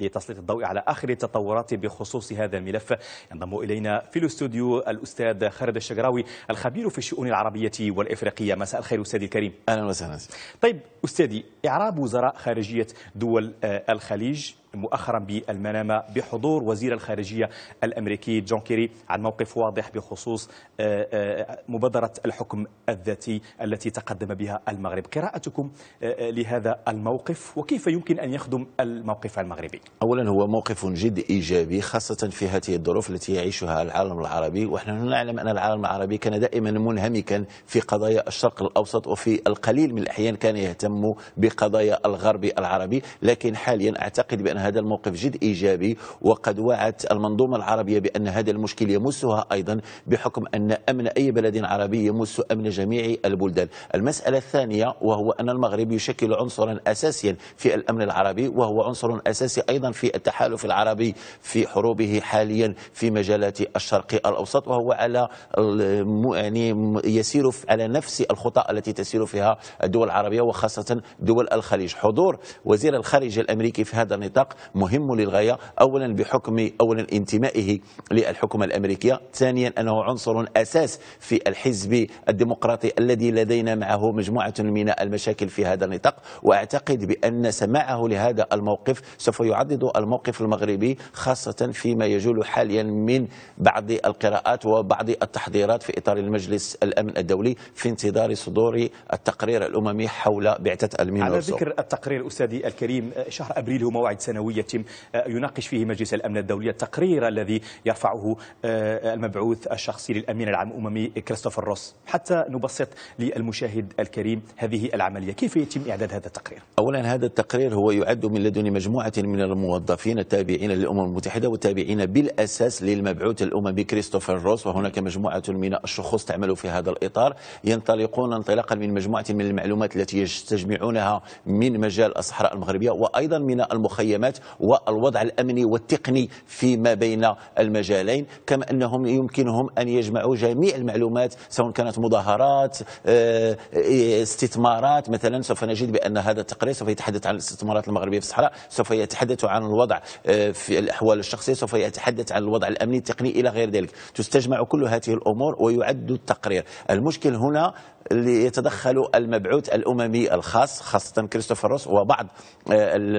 لتسليط الضوء على آخر التطورات بخصوص هذا الملف ينضم إلينا في الاستوديو الأستاذ خالد الشجراوي الخبير في الشؤون العربية والإفريقية مساء الخير أستاذي الكريم أهلا وسهلا طيب أستاذي إعراب وزراء خارجية دول آه، الخليج مؤخرا بالمنامة بحضور وزير الخارجية الأمريكي جون كيري عن موقف واضح بخصوص آه، آه، مبادرة الحكم الذاتي التي تقدم بها المغرب قراءتكم آه، لهذا الموقف وكيف يمكن أن يخدم الموقف المغربي أولا هو موقف جد إيجابي خاصة في هذه الظروف التي يعيشها العالم العربي ونحن نعلم أن العالم العربي كان دائما منهمكا في قضايا الشرق الأوسط وفي القليل من الأحيان كان يهتم بقضايا الغرب العربي لكن حاليا أعتقد بأن هذا الموقف جد إيجابي وقد وعدت المنظومة العربية بأن هذا المشكل يمسها أيضا بحكم أن أمن أي بلد عربي يمس أمن جميع البلدان المسألة الثانية وهو أن المغرب يشكل عنصرا أساسيا في الأمن العربي وهو عنصر أساسي أيضا في التحالف العربي في حروبه حاليا في مجالات الشرق الأوسط وهو على يعني يسير على نفس الخطى التي تسير فيها الدول العربية وخاصة دول الخليج حضور وزير الخارجية الأمريكي في هذا النطاق مهم للغاية أولا بحكم أولا انتمائه للحكومة الأمريكية ثانيا أنه عنصر أساس في الحزب الديمقراطي الذي لدينا معه مجموعة من المشاكل في هذا النطاق وأعتقد بأن سماعه لهذا الموقف سوف يعدد الموقف المغربي خاصة فيما يجول حاليا من بعض القراءات وبعض التحضيرات في إطار المجلس الأمن الدولي في انتظار صدور التقرير الأممي حول بعثة المينورسو على ذكر التقرير أستاذي الكريم شهر أبريل هو موعد سنوي الهوية آه، يناقش فيه مجلس الأمن الدولي التقرير الذي يرفعه آه، المبعوث الشخصي للأمين العام الأممي كريستوفر روس حتى نبسط للمشاهد الكريم هذه العملية كيف يتم إعداد هذا التقرير؟ أولا هذا التقرير هو يعد من لدن مجموعة من الموظفين التابعين للأمم المتحدة والتابعين بالأساس للمبعوث الأممي كريستوفر روس وهناك مجموعة من الشخص تعمل في هذا الإطار ينطلقون انطلاقا من مجموعة من المعلومات التي يستجمعونها من مجال الصحراء المغربية وأيضا من المخيمات الخدمات والوضع الأمني والتقني فيما بين المجالين كما أنهم يمكنهم أن يجمعوا جميع المعلومات سواء كانت مظاهرات آه، آه، استثمارات مثلا سوف نجد بأن هذا التقرير سوف يتحدث عن الاستثمارات المغربية في الصحراء سوف يتحدث عن الوضع آه، في الأحوال الشخصية سوف يتحدث عن الوضع الأمني التقني إلى غير ذلك تستجمع كل هذه الأمور ويعد التقرير المشكل هنا يتدخل المبعوث الأممي الخاص خاصة كريستوفر روس وبعض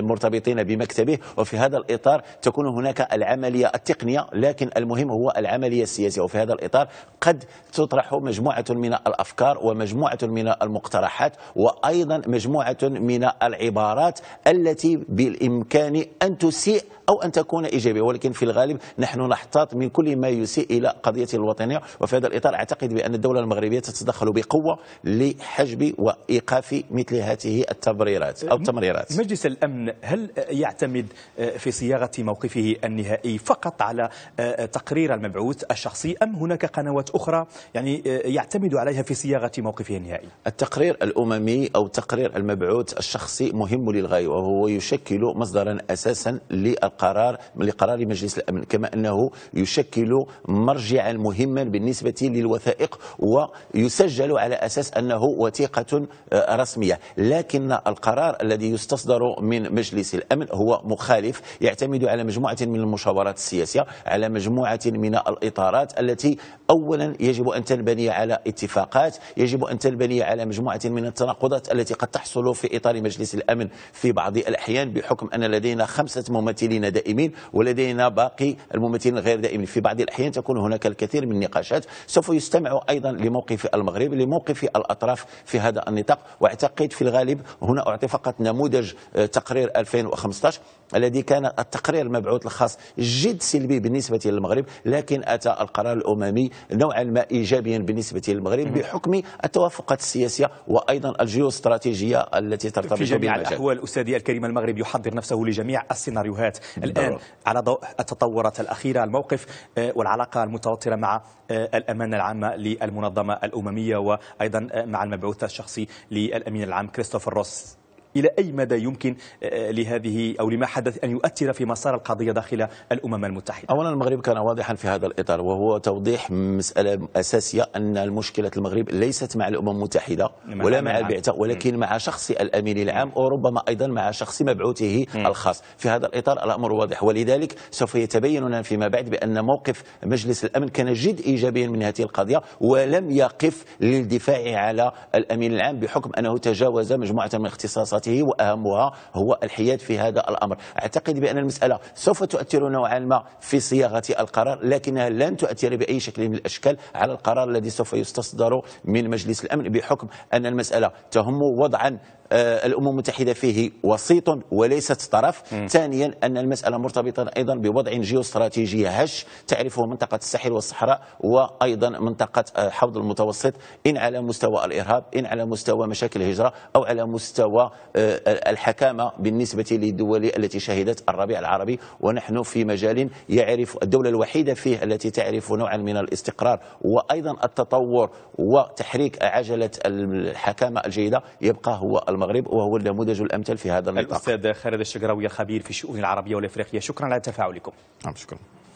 المرتبطين بمكتب مكتبه وفي هذا الإطار تكون هناك العملية التقنية لكن المهم هو العملية السياسية وفي هذا الإطار قد تطرح مجموعة من الأفكار ومجموعة من المقترحات وأيضا مجموعة من العبارات التي بالإمكان أن تسيء أو أن تكون إيجابية ولكن في الغالب نحن نحتاط من كل ما يسيء إلى قضية الوطنية وفي هذا الإطار أعتقد بأن الدولة المغربية تتدخل بقوة لحجب وإيقاف مثل هذه التبريرات أو التمريرات مجلس الأمن هل يعتمد آه، في صياغة موقفه النهائي فقط على آه، تقرير المبعوث الشخصي أم هناك قنوات أخرى يعني آه، يعتمد عليها في صياغة موقفه النهائي التقرير الأممي أو تقرير المبعوث الشخصي مهم للغاية وهو يشكل مصدرا أساسا للقوة قرار لقرار مجلس الأمن كما أنه يشكل مرجعا مهما بالنسبة للوثائق ويسجل على أساس أنه وثيقة آه، رسمية لكن القرار الذي يستصدر من مجلس الأمن هو مخالف يعتمد على مجموعة من المشاورات السياسية على مجموعة من الإطارات التي أولا يجب أن تنبني على اتفاقات يجب أن تنبني على مجموعة من التناقضات التي قد تحصل في إطار مجلس الأمن في بعض الأحيان بحكم أن لدينا خمسة ممثلين لدينا دائمين ولدينا باقي الممثلين غير دائمين في بعض الأحيان تكون هناك الكثير من النقاشات سوف يستمع أيضا لموقف المغرب لموقف الأطراف في هذا النطاق واعتقد في الغالب هنا أعطي فقط نموذج آه، تقرير 2015 الذي كان التقرير المبعوث الخاص جد سلبي بالنسبة للمغرب لكن أتى القرار الأممي نوعا ما إيجابيا بالنسبة للمغرب بحكم التوافقات السياسية وأيضا الجيوستراتيجية التي ترتبط في جميع الأحوال أستاذي الكريم المغرب يحضر نفسه لجميع السيناريوهات الآن على ضوء التطورات الأخيرة الموقف آه، والعلاقة المتوترة مع آه، الأمانة العامة للمنظمة الأممية وأيضا آه، مع المبعوث الشخصي للأمين العام كريستوفر روس إلى أي مدى يمكن آه، آه، لهذه أو لما حدث أن يؤثر في مسار القضية داخل الأمم المتحدة أولا المغرب كان واضحا في هذا الإطار وهو توضيح مسألة أساسية أن مشكلة المغرب ليست مع الأمم المتحدة ولا مع البعثة ولكن مع شخص الأمين العام وربما أيضا مع شخص مبعوثه الخاص في هذا الإطار الأمر واضح ولذلك سوف يتبين لنا فيما بعد بأن موقف مجلس الأمن كان جد إيجابيا من هذه القضية ولم يقف للدفاع على الأمين العام بحكم أنه تجاوز مجموعة من اختصاصات وأسرته وأهمها هو الحياد في هذا الأمر أعتقد بأن المسألة سوف تؤثر نوعا ما في صياغة القرار لكنها لن تؤثر بأي شكل من الأشكال على القرار الذي سوف يستصدر من مجلس الأمن بحكم أن المسألة تهم وضعا آه، الامم المتحده فيه وسيط وليست طرف ثانيا ان المساله مرتبطه ايضا بوضع جيوستراتيجي هش تعرفه منطقه الساحل والصحراء وايضا منطقه آه، حوض المتوسط ان على مستوى الارهاب ان على مستوى مشاكل الهجره او على مستوى آه، الحكامه بالنسبه للدول التي شهدت الربيع العربي ونحن في مجال يعرف الدوله الوحيده فيه التي تعرف نوعا من الاستقرار وايضا التطور وتحريك عجله الحكامه الجيده يبقى هو المغرب وهو النموذج الأمثل في هذا النطاق الأستاذ خالد الشقراوي الخبير في الشؤون العربية والإفريقية شكرا على تفاعلكم نعم، شكرا